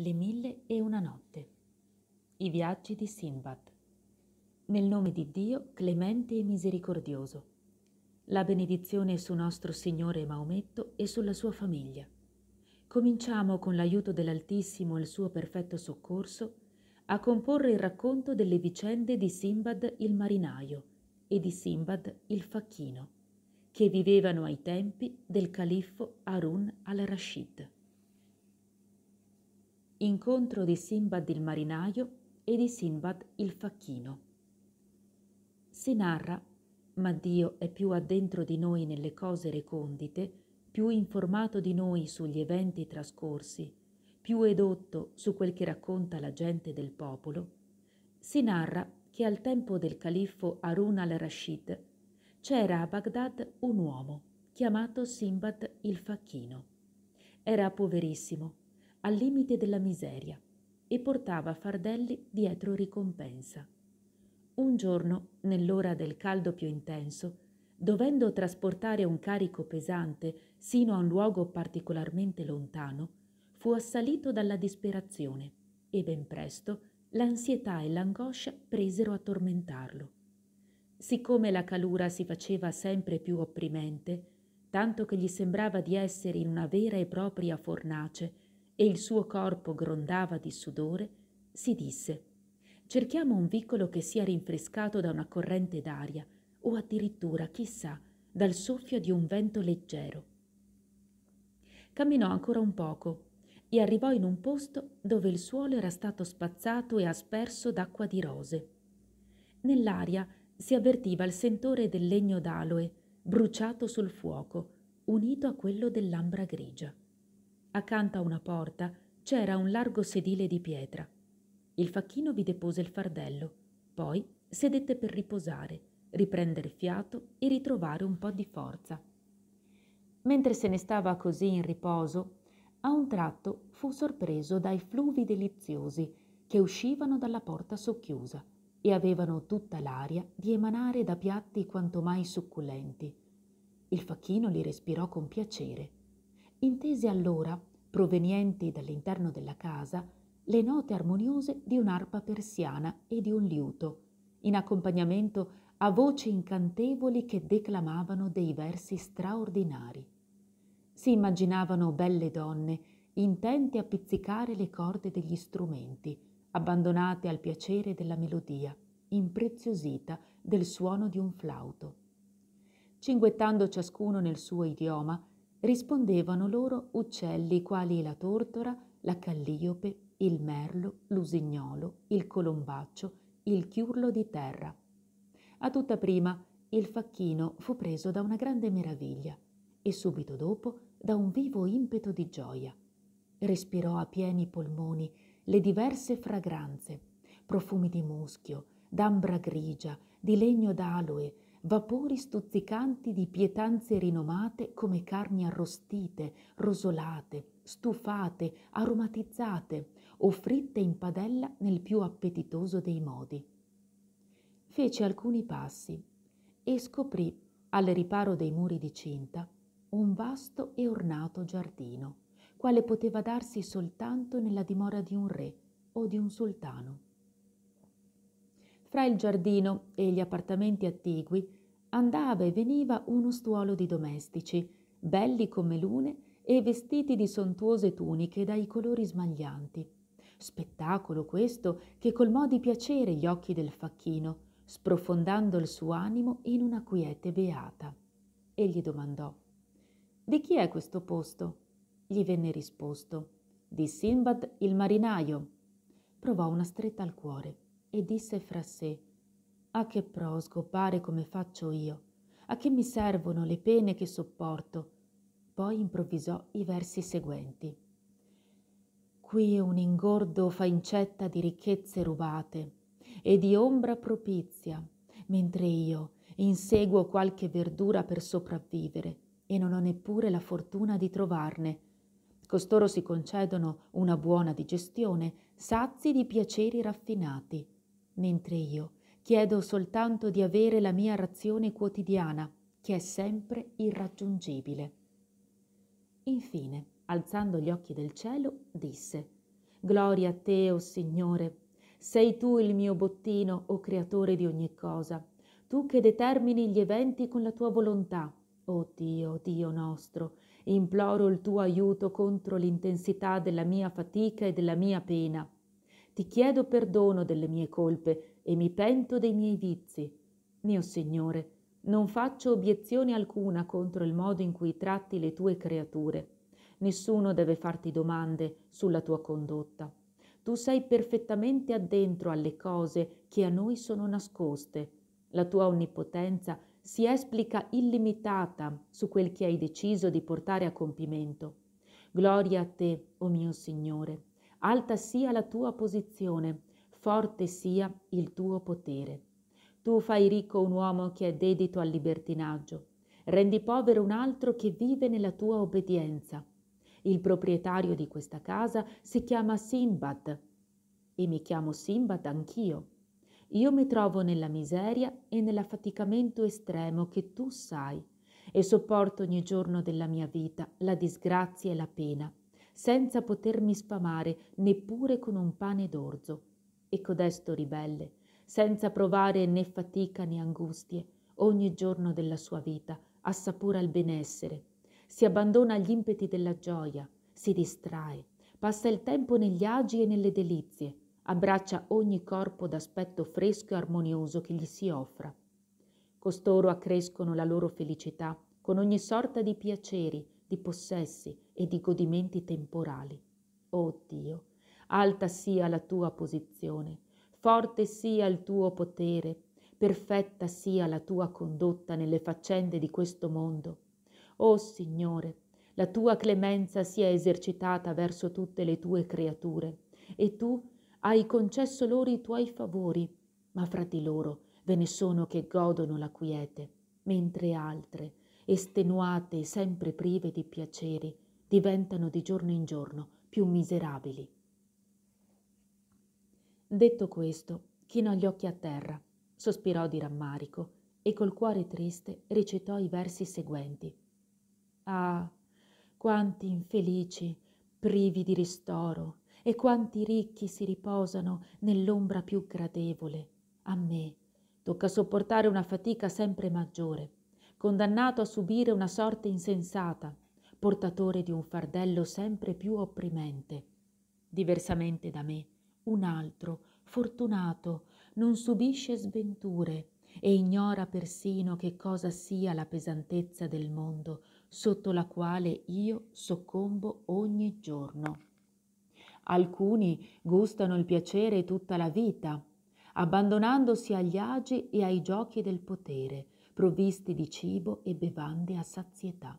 Le mille e una notte. I viaggi di Sinbad. Nel nome di Dio clemente e misericordioso. La benedizione su nostro Signore Maometto e sulla sua famiglia. Cominciamo con l'aiuto dell'Altissimo e il suo perfetto soccorso a comporre il racconto delle vicende di Sinbad il marinaio e di Sinbad il facchino, che vivevano ai tempi del califfo Harun al-Rashid. Incontro di Sinbad il marinaio e di Sinbad il facchino. Si narra, ma Dio è più addentro di noi nelle cose recondite, più informato di noi sugli eventi trascorsi, più edotto su quel che racconta la gente del popolo, si narra che al tempo del califfo Harun al-Rashid c'era a Baghdad un uomo chiamato Sinbad il facchino. Era poverissimo al limite della miseria e portava fardelli dietro ricompensa. Un giorno, nell'ora del caldo più intenso, dovendo trasportare un carico pesante sino a un luogo particolarmente lontano, fu assalito dalla disperazione e ben presto l'ansietà e l'angoscia presero a tormentarlo. Siccome la calura si faceva sempre più opprimente, tanto che gli sembrava di essere in una vera e propria fornace, e il suo corpo grondava di sudore, si disse Cerchiamo un vicolo che sia rinfrescato da una corrente d'aria o addirittura, chissà, dal soffio di un vento leggero. Camminò ancora un poco e arrivò in un posto dove il suolo era stato spazzato e asperso d'acqua di rose. Nell'aria si avvertiva il sentore del legno d'aloe bruciato sul fuoco, unito a quello dell'ambra grigia. Accanto a una porta c'era un largo sedile di pietra. Il facchino vi depose il fardello, poi sedette per riposare, riprendere fiato e ritrovare un po' di forza. Mentre se ne stava così in riposo, a un tratto fu sorpreso dai fluvi deliziosi che uscivano dalla porta socchiusa e avevano tutta l'aria di emanare da piatti quanto mai succulenti. Il facchino li respirò con piacere intese allora, provenienti dall'interno della casa, le note armoniose di un'arpa persiana e di un liuto, in accompagnamento a voci incantevoli che declamavano dei versi straordinari. Si immaginavano belle donne intente a pizzicare le corde degli strumenti, abbandonate al piacere della melodia, impreziosita del suono di un flauto. Cinguettando ciascuno nel suo idioma, rispondevano loro uccelli quali la tortora, la calliope, il merlo, l'usignolo, il colombaccio, il chiurlo di terra. A tutta prima il facchino fu preso da una grande meraviglia e subito dopo da un vivo impeto di gioia. Respirò a pieni polmoni le diverse fragranze, profumi di muschio, d'ambra grigia, di legno d'aloe, vapori stuzzicanti di pietanze rinomate come carni arrostite, rosolate, stufate, aromatizzate o fritte in padella nel più appetitoso dei modi. Fece alcuni passi e scoprì, al riparo dei muri di cinta, un vasto e ornato giardino, quale poteva darsi soltanto nella dimora di un re o di un sultano. Fra il giardino e gli appartamenti attigui andava e veniva uno stuolo di domestici, belli come lune e vestiti di sontuose tuniche dai colori smaglianti. Spettacolo questo che colmò di piacere gli occhi del facchino, sprofondando il suo animo in una quiete beata. E gli domandò: Di chi è questo posto? Gli venne risposto: Di Sinbad il marinaio. Provò una stretta al cuore e disse fra sé A che pro sgobbare come faccio io? A che mi servono le pene che sopporto? Poi improvvisò i versi seguenti. Qui un ingordo fa incetta di ricchezze rubate e di ombra propizia, mentre io inseguo qualche verdura per sopravvivere e non ho neppure la fortuna di trovarne. Costoro si concedono una buona digestione, sazi di piaceri raffinati mentre io chiedo soltanto di avere la mia razione quotidiana, che è sempre irraggiungibile. Infine, alzando gli occhi del cielo, disse, Gloria a te, o oh Signore, sei tu il mio bottino, o oh creatore di ogni cosa, tu che determini gli eventi con la tua volontà. O oh Dio, Dio nostro, imploro il tuo aiuto contro l'intensità della mia fatica e della mia pena ti chiedo perdono delle mie colpe e mi pento dei miei vizi. Mio Signore, non faccio obiezione alcuna contro il modo in cui tratti le tue creature. Nessuno deve farti domande sulla tua condotta. Tu sei perfettamente addentro alle cose che a noi sono nascoste. La tua onnipotenza si esplica illimitata su quel che hai deciso di portare a compimento. Gloria a te, o oh mio Signore alta sia la tua posizione, forte sia il tuo potere. Tu fai ricco un uomo che è dedito al libertinaggio, rendi povero un altro che vive nella tua obbedienza. Il proprietario di questa casa si chiama Sinbad e mi chiamo Sinbad anch'io. Io mi trovo nella miseria e nell'affaticamento estremo che tu sai e sopporto ogni giorno della mia vita la disgrazia e la pena senza potermi sfamare neppure con un pane d'orzo, e codesto ribelle, senza provare né fatica né angustie, ogni giorno della sua vita assapora il benessere, si abbandona agli impeti della gioia, si distrae, passa il tempo negli agi e nelle delizie, abbraccia ogni corpo d'aspetto fresco e armonioso che gli si offra. Costoro accrescono la loro felicità con ogni sorta di piaceri, di possessi, e di godimenti temporali. Oh Dio, alta sia la tua posizione, forte sia il tuo potere, perfetta sia la tua condotta nelle faccende di questo mondo. Oh Signore, la tua clemenza sia esercitata verso tutte le tue creature, e tu hai concesso loro i tuoi favori, ma fra di loro ve ne sono che godono la quiete, mentre altre, estenuate e sempre prive di piaceri, diventano di giorno in giorno più miserabili. Detto questo, chinò gli occhi a terra, sospirò di rammarico e col cuore triste recitò i versi seguenti. Ah, quanti infelici, privi di ristoro, e quanti ricchi si riposano nell'ombra più gradevole. A me tocca sopportare una fatica sempre maggiore, condannato a subire una sorte insensata, portatore di un fardello sempre più opprimente. Diversamente da me, un altro, fortunato, non subisce sventure e ignora persino che cosa sia la pesantezza del mondo sotto la quale io soccombo ogni giorno. Alcuni gustano il piacere tutta la vita, abbandonandosi agli agi e ai giochi del potere, provvisti di cibo e bevande a sazietà.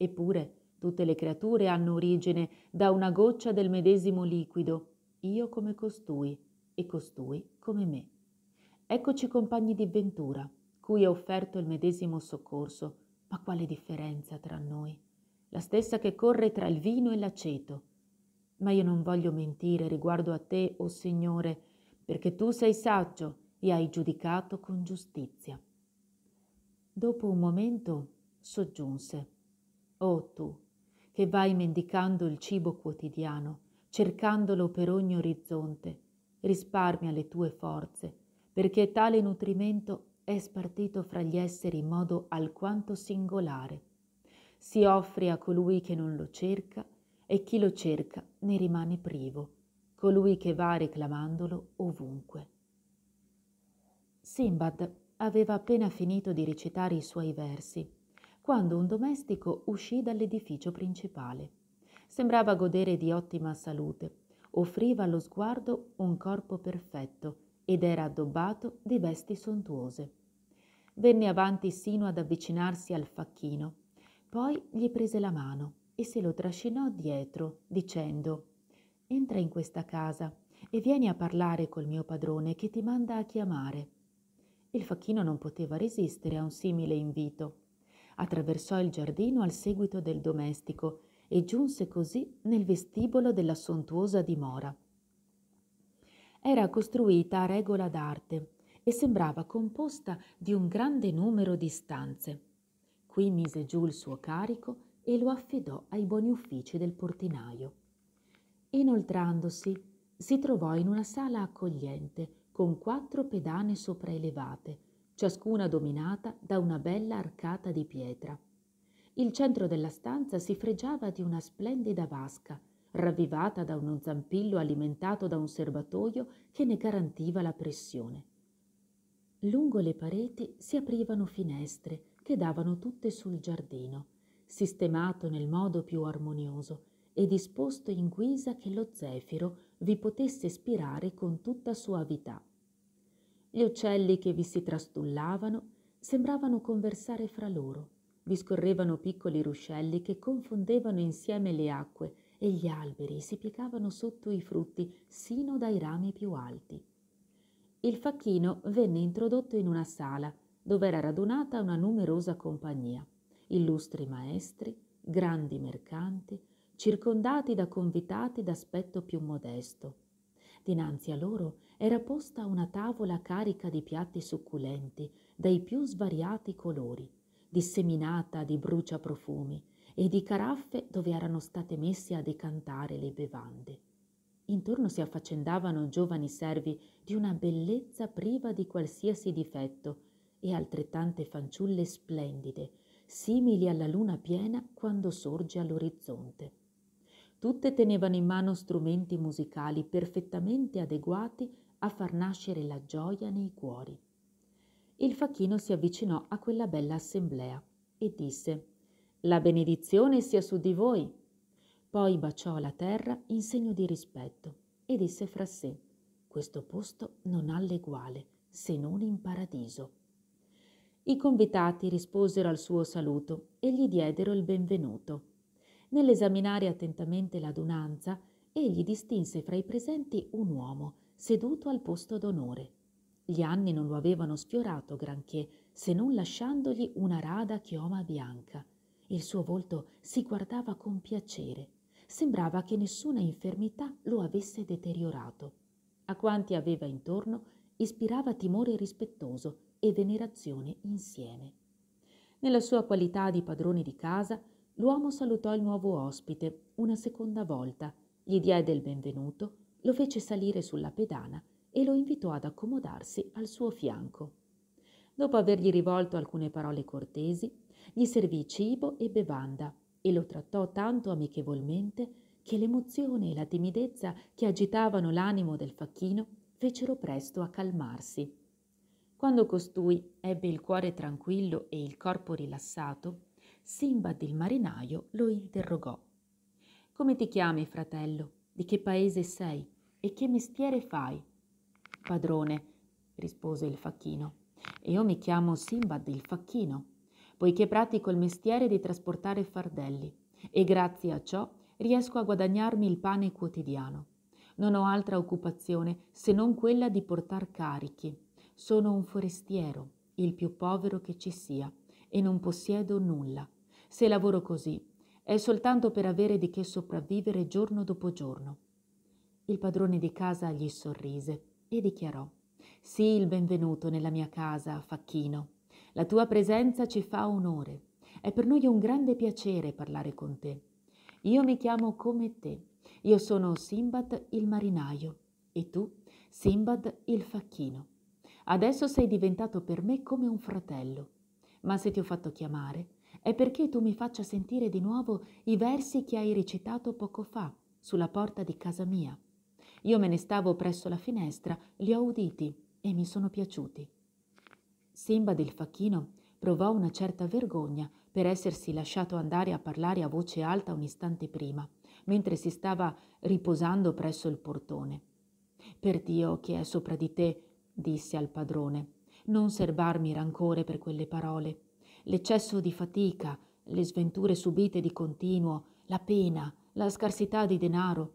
Eppure Tutte le creature hanno origine da una goccia del medesimo liquido, io come costui e costui come me. Eccoci compagni di ventura, cui ho offerto il medesimo soccorso, ma quale differenza tra noi? La stessa che corre tra il vino e l'aceto. Ma io non voglio mentire riguardo a te, o oh Signore, perché tu sei saggio e hai giudicato con giustizia. Dopo un momento soggiunse, O oh, tu, che vai mendicando il cibo quotidiano, cercandolo per ogni orizzonte, risparmia le tue forze, perché tale nutrimento è spartito fra gli esseri in modo alquanto singolare. Si offre a colui che non lo cerca e chi lo cerca ne rimane privo, colui che va reclamandolo ovunque. Simbad aveva appena finito di recitare i suoi versi quando un domestico uscì dall'edificio principale. Sembrava godere di ottima salute, offriva allo sguardo un corpo perfetto ed era addobbato di vesti sontuose. Venne avanti sino ad avvicinarsi al facchino, poi gli prese la mano e se lo trascinò dietro, dicendo Entra in questa casa e vieni a parlare col mio padrone che ti manda a chiamare. Il facchino non poteva resistere a un simile invito attraversò il giardino al seguito del domestico e giunse così nel vestibolo della sontuosa dimora. Era costruita a regola d'arte e sembrava composta di un grande numero di stanze. Qui mise giù il suo carico e lo affidò ai buoni uffici del portinaio. Inoltrandosi, si trovò in una sala accogliente con quattro pedane sopraelevate, ciascuna dominata da una bella arcata di pietra. Il centro della stanza si fregiava di una splendida vasca, ravvivata da uno zampillo alimentato da un serbatoio che ne garantiva la pressione. Lungo le pareti si aprivano finestre che davano tutte sul giardino, sistemato nel modo più armonioso e disposto in guisa che lo zefiro vi potesse spirare con tutta suavità. Gli uccelli che vi si trastullavano sembravano conversare fra loro. Vi scorrevano piccoli ruscelli che confondevano insieme le acque e gli alberi si piegavano sotto i frutti sino dai rami più alti. Il facchino venne introdotto in una sala dove era radunata una numerosa compagnia, illustri maestri, grandi mercanti, circondati da convitati d'aspetto più modesto Dinanzi a loro era posta una tavola carica di piatti succulenti dai più svariati colori, disseminata di bruciaprofumi e di caraffe dove erano state messe a decantare le bevande. Intorno si affaccendavano giovani servi di una bellezza priva di qualsiasi difetto e altrettante fanciulle splendide, simili alla luna piena quando sorge all'orizzonte. Tutte tenevano in mano strumenti musicali perfettamente adeguati a far nascere la gioia nei cuori. Il facchino si avvicinò a quella bella assemblea e disse La benedizione sia su di voi. Poi baciò la terra in segno di rispetto e disse fra sé Questo posto non ha l'eguale se non in paradiso. I convitati risposero al suo saluto e gli diedero il benvenuto. Nell'esaminare attentamente l'adunanza, egli distinse fra i presenti un uomo, seduto al posto d'onore. Gli anni non lo avevano sfiorato granché, se non lasciandogli una rada chioma bianca. Il suo volto si guardava con piacere. Sembrava che nessuna infermità lo avesse deteriorato. A quanti aveva intorno ispirava timore rispettoso e venerazione insieme. Nella sua qualità di padrone di casa, L'uomo salutò il nuovo ospite una seconda volta, gli diede il benvenuto, lo fece salire sulla pedana e lo invitò ad accomodarsi al suo fianco. Dopo avergli rivolto alcune parole cortesi, gli servì cibo e bevanda e lo trattò tanto amichevolmente che l'emozione e la timidezza che agitavano l'animo del facchino fecero presto a calmarsi. Quando costui ebbe il cuore tranquillo e il corpo rilassato, Simbad il marinaio lo interrogò. Come ti chiami, fratello? Di che paese sei? E che mestiere fai? Padrone, rispose il facchino. Io mi chiamo Simbad il facchino, poiché pratico il mestiere di trasportare fardelli e grazie a ciò riesco a guadagnarmi il pane quotidiano. Non ho altra occupazione se non quella di portar carichi. Sono un forestiero, il più povero che ci sia, e non possiedo nulla. Se lavoro così, è soltanto per avere di che sopravvivere giorno dopo giorno. Il padrone di casa gli sorrise e dichiarò Sii il benvenuto nella mia casa, Facchino. La tua presenza ci fa onore. È per noi un grande piacere parlare con te. Io mi chiamo come te. Io sono Simbad il marinaio e tu Simbad il facchino. Adesso sei diventato per me come un fratello. Ma se ti ho fatto chiamare, è perché tu mi faccia sentire di nuovo i versi che hai recitato poco fa sulla porta di casa mia. Io me ne stavo presso la finestra, li ho uditi e mi sono piaciuti. Simba del facchino provò una certa vergogna per essersi lasciato andare a parlare a voce alta un istante prima, mentre si stava riposando presso il portone. Per Dio che è sopra di te, disse al padrone, non serbarmi rancore per quelle parole l'eccesso di fatica, le sventure subite di continuo, la pena, la scarsità di denaro,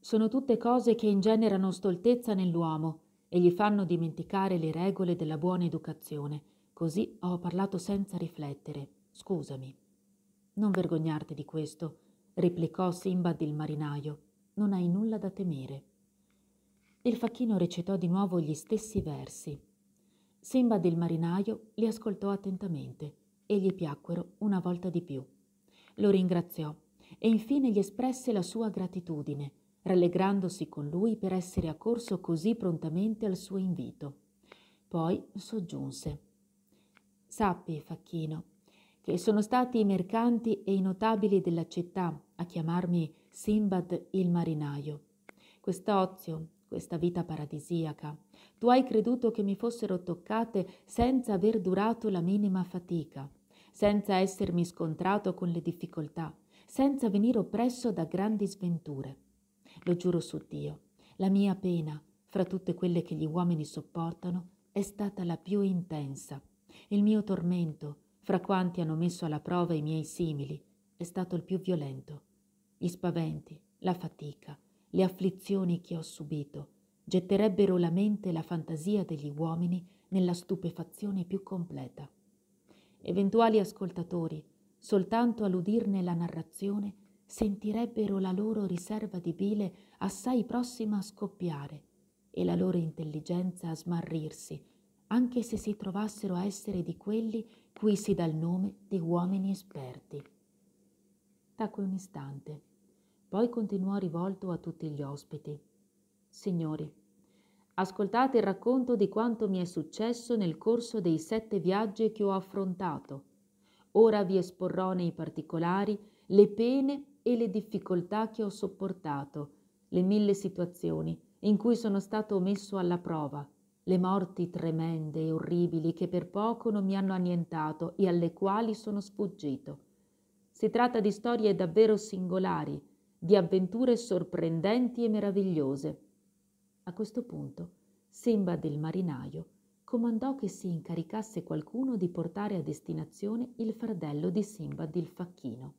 sono tutte cose che ingenerano stoltezza nell'uomo e gli fanno dimenticare le regole della buona educazione. Così ho parlato senza riflettere. Scusami. Non vergognarti di questo, replicò Simbad il marinaio. Non hai nulla da temere. Il facchino recitò di nuovo gli stessi versi. Simbad il marinaio li ascoltò attentamente e gli piacquero una volta di più. Lo ringraziò e infine gli espresse la sua gratitudine, rallegrandosi con lui per essere accorso così prontamente al suo invito. Poi soggiunse. Sappi, Facchino, che sono stati i mercanti e i notabili della città a chiamarmi Simbad il marinaio. Quest'ozio, questa vita paradisiaca, tu hai creduto che mi fossero toccate senza aver durato la minima fatica senza essermi scontrato con le difficoltà, senza venire oppresso da grandi sventure. Lo giuro su Dio, la mia pena, fra tutte quelle che gli uomini sopportano, è stata la più intensa. Il mio tormento, fra quanti hanno messo alla prova i miei simili, è stato il più violento. Gli spaventi, la fatica, le afflizioni che ho subito getterebbero la mente e la fantasia degli uomini nella stupefazione più completa eventuali ascoltatori, soltanto all'udirne la narrazione, sentirebbero la loro riserva di bile assai prossima a scoppiare e la loro intelligenza a smarrirsi, anche se si trovassero a essere di quelli cui si dà il nome di uomini esperti. Tacque un istante, poi continuò rivolto a tutti gli ospiti. Signori, ascoltate il racconto di quanto mi è successo nel corso dei sette viaggi che ho affrontato. Ora vi esporrò nei particolari le pene e le difficoltà che ho sopportato, le mille situazioni in cui sono stato messo alla prova, le morti tremende e orribili che per poco non mi hanno annientato e alle quali sono sfuggito. Si tratta di storie davvero singolari, di avventure sorprendenti e meravigliose a questo punto, Simba del marinaio comandò che si incaricasse qualcuno di portare a destinazione il fardello di Simba del facchino.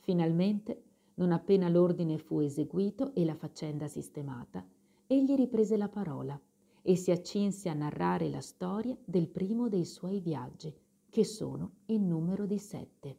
Finalmente, non appena l'ordine fu eseguito e la faccenda sistemata, egli riprese la parola e si accinse a narrare la storia del primo dei suoi viaggi, che sono in numero di sette.